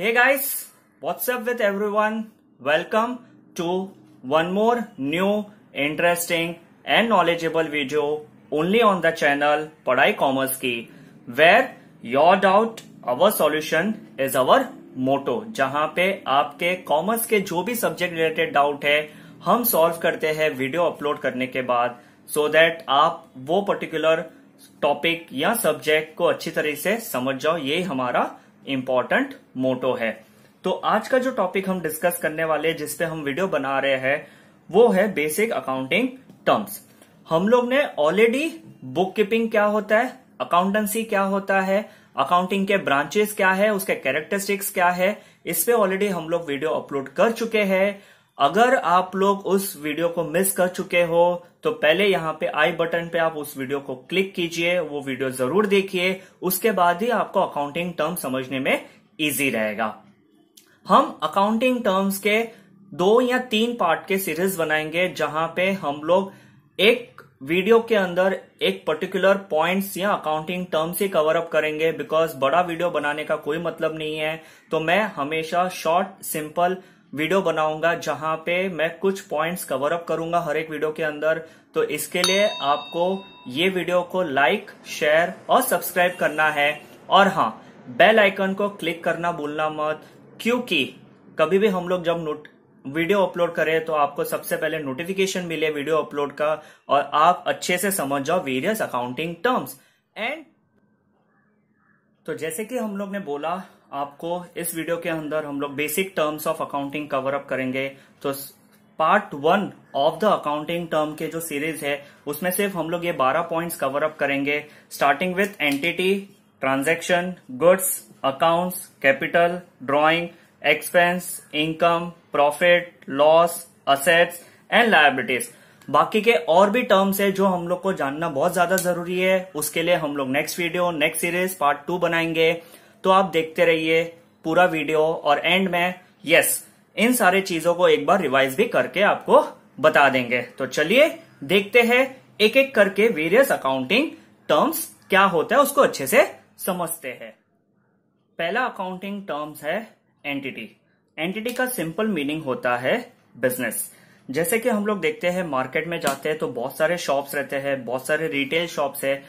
Hey guys, what's up with everyone? Welcome to one more new interesting and knowledgeable video only on the channel Padai Commerce Key where your doubt our solution is our मोटो जहां पे आपके commerce के जो भी subject related doubt है हम solve करते हैं वीडियो अपलोड करने के बाद सो so दैट आप वो पर्टिकुलर टॉपिक या सब्जेक्ट को अच्छी तरह से समझ जाओ ये हमारा इम्पोर्टेंट मोटो है तो आज का जो टॉपिक हम डिस्कस करने वाले जिसपे हम वीडियो बना रहे हैं वो है बेसिक अकाउंटिंग टर्म्स हम लोग ने ऑलरेडी बुक कीपिंग क्या होता है अकाउंटेंसी क्या होता है अकाउंटिंग के ब्रांचेस क्या है उसके कैरेक्टरिस्टिक्स क्या है इस पे ऑलरेडी हम लोग वीडियो अपलोड कर चुके हैं अगर आप लोग उस वीडियो को मिस कर चुके हो तो पहले यहाँ पे आई बटन पे आप उस वीडियो को क्लिक कीजिए वो वीडियो जरूर देखिए उसके बाद ही आपको अकाउंटिंग टर्म समझने में इजी रहेगा हम अकाउंटिंग टर्म्स के दो या तीन पार्ट के सीरीज बनाएंगे जहां पे हम लोग एक वीडियो के अंदर एक पर्टिकुलर पॉइंट्स या अकाउंटिंग टर्म से कवर अप करेंगे बिकॉज बड़ा वीडियो बनाने का कोई मतलब नहीं है तो मैं हमेशा शॉर्ट सिंपल वीडियो बनाऊंगा जहां पे मैं कुछ पॉइंट्स कवर अप करूंगा हर एक वीडियो के अंदर तो इसके लिए आपको ये वीडियो को लाइक शेयर और सब्सक्राइब करना है और हाँ बेल आइकन को क्लिक करना भूलना मत क्योंकि कभी भी हम लोग जब नोट वीडियो अपलोड करें तो आपको सबसे पहले नोटिफिकेशन मिले वीडियो अपलोड का और आप अच्छे से समझ जाओ वेरियस अकाउंटिंग टर्म्स एंड तो जैसे कि हम लोग ने बोला आपको इस वीडियो के अंदर हम लोग basic terms of accounting cover up करेंगे तो part one of the accounting term के जो सीरीज है उसमें सिर्फ हम लोग ये बारह पॉइंट्स कवर अप करेंगे starting with entity transaction goods accounts capital drawing expense income profit loss assets and liabilities बाकी के और भी टर्म्स है जो हम लोग को जानना बहुत ज्यादा जरूरी है उसके लिए हम लोग next video next series part two बनाएंगे तो आप देखते रहिए पूरा वीडियो और एंड में यस इन सारे चीजों को एक बार रिवाइज भी करके आपको बता देंगे तो चलिए देखते हैं एक एक करके वेरियस अकाउंटिंग टर्म्स क्या होता है उसको अच्छे से समझते हैं पहला अकाउंटिंग टर्म्स है एंटिटी एंटिटी का सिंपल मीनिंग होता है बिजनेस जैसे कि हम लोग देखते हैं मार्केट में जाते हैं तो बहुत सारे शॉप्स रहते हैं बहुत सारे रिटेल शॉप्स है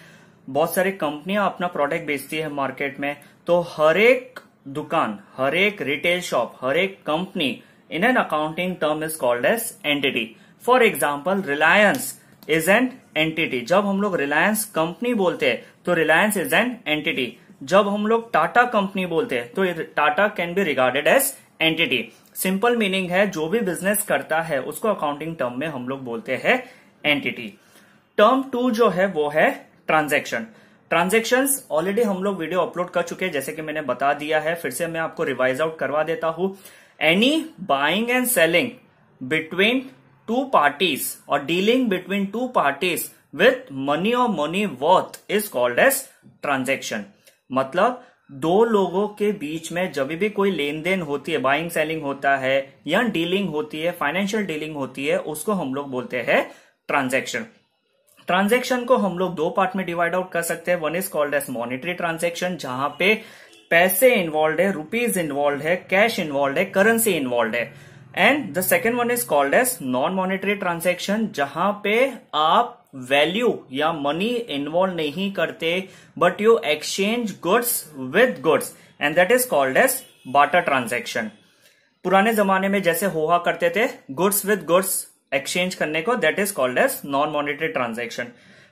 बहुत सारी कंपनियां अपना प्रोडक्ट बेचती है मार्केट में तो एक दुकान हर एक रिटेल शॉप हरेक company in an accounting term is called as entity for example Reliance is an entity जब हम लोग रिलायंस कंपनी बोलते हैं तो रिलायंस इज एन एंटिटी जब हम लोग टाटा कंपनी बोलते हैं तो Tata can be regarded as entity simple meaning है जो भी बिजनेस करता है उसको अकाउंटिंग टर्म में हम लोग बोलते हैं एंटिटी टर्म टू जो है वो है ट्रांजेक्शन ट्रांजेक्शन्स ऑलरेडी हम लोग वीडियो अपलोड कर चुके हैं जैसे कि मैंने बता दिया है फिर से मैं आपको रिवाइज आउट करवा देता हूं any buying and selling between two parties और dealing between two parties with money और money worth is called as transaction मतलब दो लोगों के बीच में जब भी कोई लेन देन होती है बाइंग सेलिंग होता है या डीलिंग होती है फाइनेंशियल डीलिंग होती है उसको हम लोग बोलते हैं ट्रांजेक्शन ट्रांजेक्शन को हम लोग दो पार्ट में डिवाइड आउट कर सकते हैं one is called as monetary transaction जहां पे पैसे इन्वॉल्व है रुपीज इन्वॉल्व है कैश इन्वॉल्व है करेंसी इन्वॉल्व है and the second one is called as non monetary transaction जहां पे आप वैल्यू या मनी इन्वॉल्व नहीं करते but you exchange goods with goods and that is called as barter transaction पुराने जमाने में जैसे होहा करते थे गुड्स विद गुड्स एक्सचेंज करने को that is called as non monetary transaction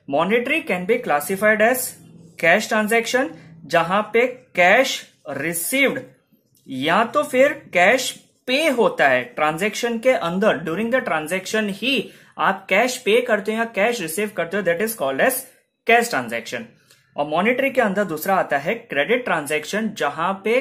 monetary can be classified as cash transaction जहां पे कैश रिसीव्ड या तो फिर कैश पे होता है ट्रांजेक्शन के अंदर ड्यूरिंग द ट्रांजेक्शन ही आप कैश पे करते हो या कैश रिसीव करते हो that is called as cash transaction और मॉनिटरी के अंदर दूसरा आता है क्रेडिट ट्रांजेक्शन जहां पे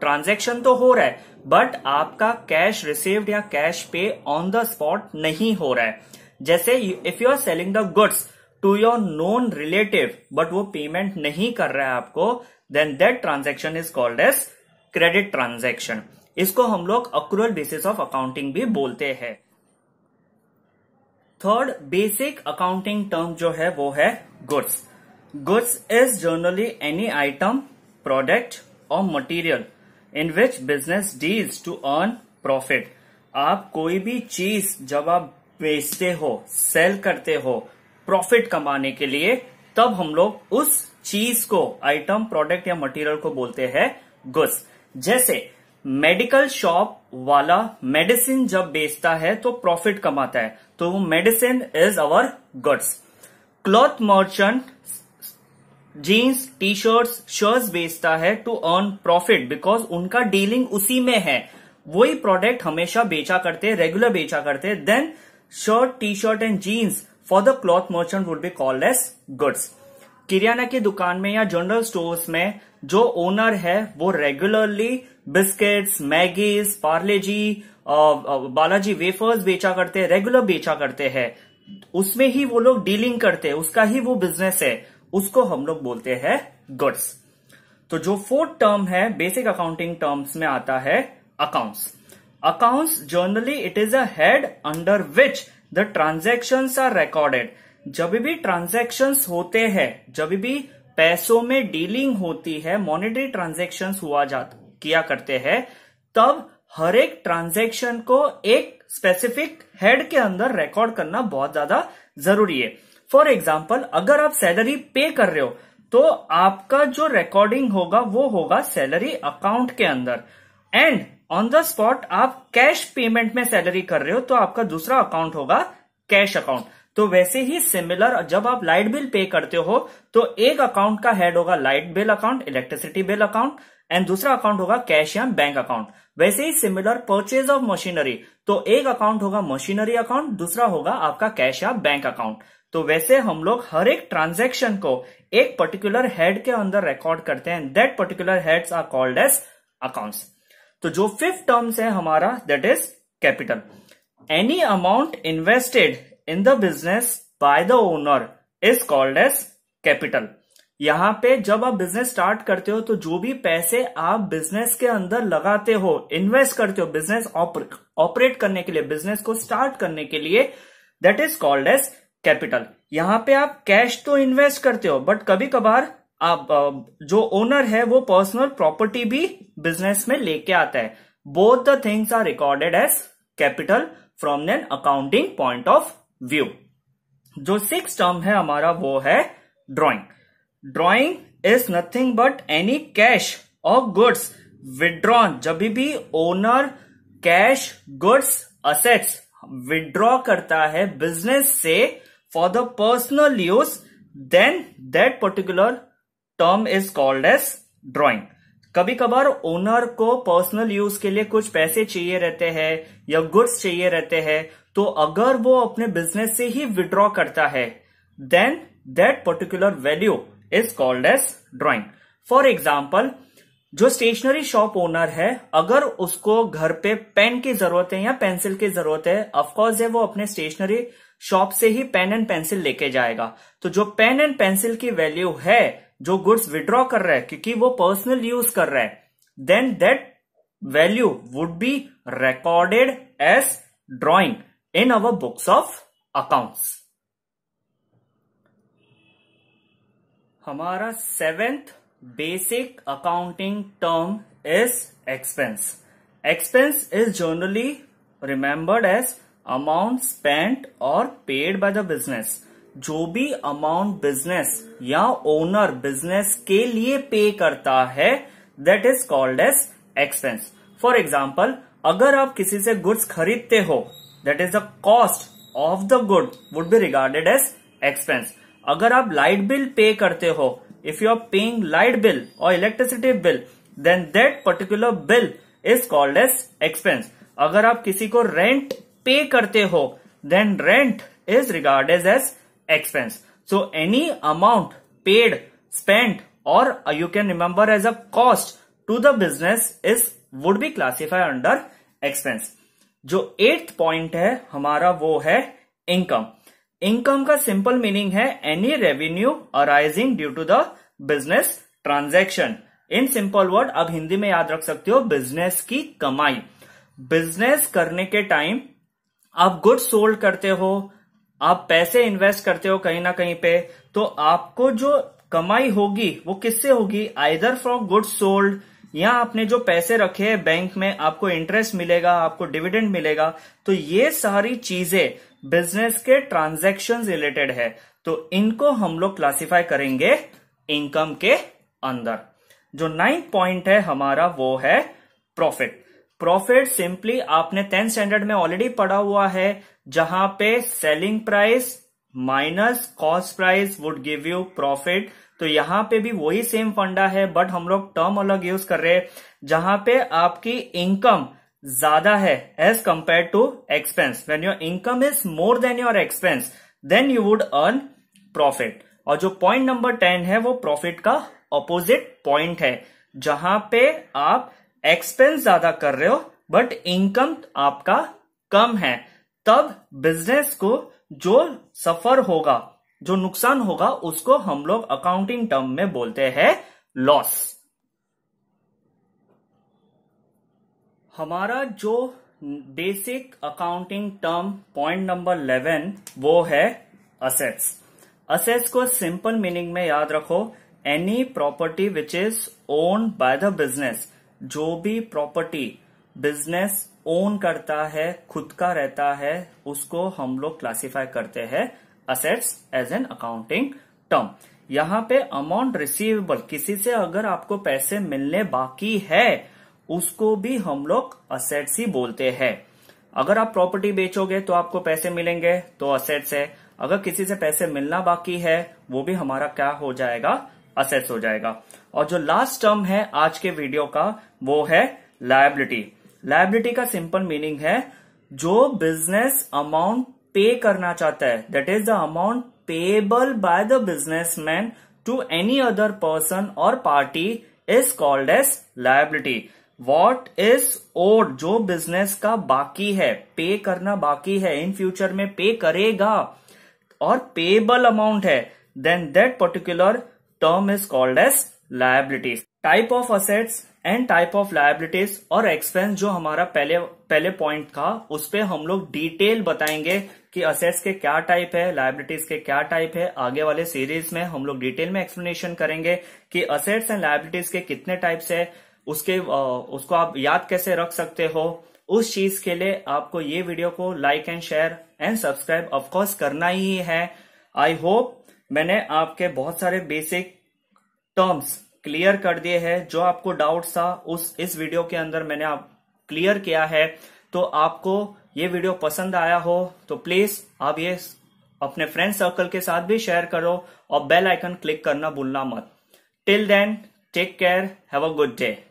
ट्रांजेक्शन तो हो रहा है बट आपका कैश रिसीव्ड या cash pay on the spot नहीं हो रहा है जैसे if you are selling the goods to your non relative but वो पेमेंट नहीं कर रहा है आपको then that transaction is called as credit transaction इसको हम लोग अक्रूअल बेसिस ऑफ अकाउंटिंग भी बोलते हैं थर्ड बेसिक अकाउंटिंग टर्म जो है वो है goods goods is generally any item product और material in which business deals to earn profit आप कोई भी चीज जब आप बेचते हो सेल करते हो प्रॉफिट कमाने के लिए तब हम लोग उस चीज को आइटम प्रोडक्ट या मटेरियल को बोलते हैं गुड्स जैसे मेडिकल शॉप वाला मेडिसिन जब बेचता है तो प्रॉफिट कमाता है तो वो medicine is our goods cloth merchant jeans T shirts shirts बेचता है टू अर्न प्रॉफिट बिकॉज उनका डीलिंग उसी में है वही प्रोडक्ट हमेशा बेचा करते रेगुलर बेचा करते then shirt T shirt and jeans for the cloth merchant would be called as goods किरियाना की दुकान में या जनरल स्टोर्स में जो ओनर है वो regularly biscuits Maggis Parle G Balaji wafers बेचा करते रेगुलर बेचा करते हैं उसमें ही वो लोग डीलिंग करते हैं उसका ही वो बिजनेस है उसको हम लोग बोलते हैं गुड्स तो जो फोर्थ टर्म है बेसिक अकाउंटिंग टर्म्स में आता है accounts accounts generally it is a head under which the transactions are recorded जब भी ट्रांजेक्शन्स होते हैं जब भी पैसों में डीलिंग होती है मॉनेटरी ट्रांजेक्शन हुआ जा किया करते हैं तब हर एक ट्रांजेक्शन को एक स्पेसिफिक हेड के अंदर रिकॉर्ड करना बहुत ज्यादा जरूरी है फॉर एग्जाम्पल अगर आप सैलरी पे कर रहे हो तो आपका जो रिकॉर्डिंग होगा वो होगा सैलरी अकाउंट के अंदर एंड ऑन द स्पॉट आप कैश पेमेंट में सैलरी कर रहे हो तो आपका दूसरा अकाउंट होगा कैश अकाउंट तो वैसे ही सिमिलर जब आप लाइट बिल पे करते हो तो एक अकाउंट का हेड होगा light bill account electricity bill account and दूसरा अकाउंट होगा कैश या बैंक अकाउंट वैसे ही सिमिलर परचेज ऑफ मशीनरी तो एक अकाउंट होगा मशीनरी अकाउंट दूसरा होगा आपका कैश या बैंक अकाउंट तो वैसे हम लोग हर एक ट्रांजेक्शन को एक पर्टिकुलर हेड के अंदर रिकॉर्ड करते हैं that particular heads are called as accounts तो जो फिफ्थ टर्म्स है हमारा that is capital any amount invested in the business by the owner is called as capital यहां पे जब आप बिजनेस स्टार्ट करते हो तो जो भी पैसे आप बिजनेस के अंदर लगाते हो इन्वेस्ट करते हो बिजनेस ऑपरेट करने के लिए बिजनेस को स्टार्ट करने के लिए that is called as capital यहां पे आप कैश तो इन्वेस्ट करते हो बट कभी कभार आप जो ओनर है वो पर्सनल प्रॉपर्टी भी बिजनेस में लेके आता है both the things are recorded as capital from an accounting point of view जो सिक्स टर्म है हमारा वो है drawing drawing is nothing but any cash और गुड्स विदड्रॉन जब भी owner cash goods assets withdraw करता है बिजनेस से for the personal use, then that particular term is called as drawing. कभी कभार ओनर को पर्सनल यूज के लिए कुछ पैसे चाहिए रहते हैं या गुड्स चाहिए रहते हैं तो अगर वो अपने बिजनेस से ही विड्रॉ करता है then that particular value is called as drawing for example जो स्टेशनरी शॉप ओनर है अगर उसको घर पे पेन की जरूरत है या पेंसिल की जरूरत है ऑफकोर्स है वो अपने स्टेशनरी शॉप से ही पेन एंड पेंसिल लेके जाएगा तो जो पेन एंड पेंसिल की वैल्यू है जो गुड्स विड्रॉ कर रहा है क्योंकि वो पर्सनल यूज कर रहा है then that value would be recorded as drawing in our books of accounts हमारा seventh basic accounting term is expense expense is generally remembered as amount spent और पेड बाय द बिजनेस जो भी amount business या owner business के लिए pay करता है that is called as expense for example अगर आप किसी से गुड्स खरीदते हो that is the cost of the good would be regarded as expense अगर आप लाइट बिल पे करते हो if you are paying light bill or electricity bill then that particular bill is called as expense अगर आप किसी को rent pay करते हो then rent is regarded as expense so any amount paid spent or you can remember as a cost to the business is would be classified under expense जो eighth point है हमारा वो है income income का simple meaning है any revenue arising due to the business transaction in simple word अब हिंदी में याद रख सकते हो बिजनेस की कमाई बिजनेस करने के टाइम आप गुड सोल्ड करते हो आप पैसे इन्वेस्ट करते हो कहीं ना कहीं पे तो आपको जो कमाई होगी वो किससे होगी आइदर फ्रॉम गुड सोल्ड या आपने जो पैसे रखे हैं बैंक में आपको इंटरेस्ट मिलेगा आपको डिविडेंड मिलेगा तो ये सारी चीजें बिजनेस के ट्रांजेक्शन रिलेटेड है तो इनको हम लोग क्लासीफाई करेंगे इनकम के अंदर जो नाइन्थ पॉइंट है हमारा वो है प्रॉफिट प्रॉफिट सिंपली आपने टेंथ स्टैंडर्ड में ऑलरेडी पढ़ा हुआ है जहां पे selling price minus cost price would give you profit तो यहां पे भी वही सेम फंडा है बट हम लोग टर्म अलग यूज कर रहे हैं जहां पे आपकी इनकम ज्यादा है as compare to expense when your income is more than your expense then you would earn profit और जो पॉइंट नंबर टेन है वो प्रॉफिट का अपोजिट पॉइंट है जहां पे आप एक्सपेंस ज्यादा कर रहे हो बट इनकम आपका कम है तब बिजनेस को जो सफर होगा जो नुकसान होगा उसको हम लोग अकाउंटिंग टर्म में बोलते हैं लॉस हमारा जो basic accounting term point number 11 वो है असेट्स असेट्स को सिंपल मीनिंग में याद रखो any property which is own by the business जो भी प्रॉपर्टी बिजनेस ओन करता है खुद का रहता है उसको हम लोग क्लासीफाई करते हैं assets as an accounting term यहाँ पे अमाउंट रिसीवेबल किसी से अगर आपको पैसे मिलने बाकी है उसको भी हम लोग असेट्स ही बोलते हैं अगर आप प्रॉपर्टी बेचोगे तो आपको पैसे मिलेंगे तो असेट्स है अगर किसी से पैसे मिलना बाकी है वो भी हमारा क्या हो जाएगा असेट्स हो जाएगा और जो लास्ट टर्म है आज के वीडियो का वो है लायबिलिटी लाइबिलिटी का सिंपल मीनिंग है जो बिजनेस अमाउंट पे करना चाहता है that is the amount payable by the business man to any other person or party is called as liability what is owed जो बिजनेस का बाकी है पे करना बाकी है इन फ्यूचर में पे करेगा और पेबल अमाउंट है then that particular term is called as liabilities type of assets and type of liabilities और एक्सपेंस जो हमारा पहले पहले पॉइंट था उस पर हम लोग डिटेल बताएंगे कि असेट्स के क्या टाइप है लाइबिलिटीज के क्या टाइप है आगे वाले सीरीज में हम लोग डिटेल में एक्सप्लेनेशन करेंगे कि असेट्स एंड लाइबिलिटीज के कितने टाइप्स है उसके उसको आप याद कैसे रख सकते हो उस चीज के लिए आपको ये वीडियो को like and share and subscribe of course करना ही है आई होप मैंने आपके बहुत सारे बेसिक टर्म्स क्लियर कर दिए हैं जो आपको डाउट था उस इस वीडियो के अंदर मैंने आप क्लियर किया है तो आपको ये वीडियो पसंद आया हो तो प्लीज आप ये अपने फ्रेंड सर्कल के साथ भी शेयर करो और बेल आइकन क्लिक करना भूलना मत till then take care have a good day